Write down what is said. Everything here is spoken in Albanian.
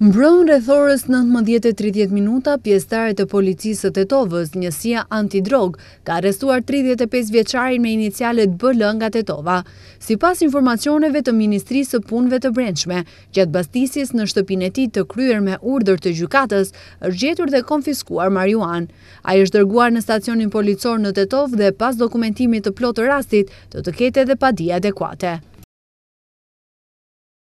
Mbrëm rëthorës 19:30 minuta, pjesëtarët e policisë të Tetovës, njësia antidrog, ka arrestuar 35 vjeçarin me inicialet BL nga Tetova. Sipas informacioneve të Ministrisë së Punëve të Brendshme, gjatë bastisjes në shtëpinë e tij të kryer me urdhër të gjykatës, është gjetur dhe konfiskuar marijuan. Ai është dërguar në stacionin policor në Tetov dhe pas dokumentimit të plotë rastit, do të, të ketë edhe padi adekuate.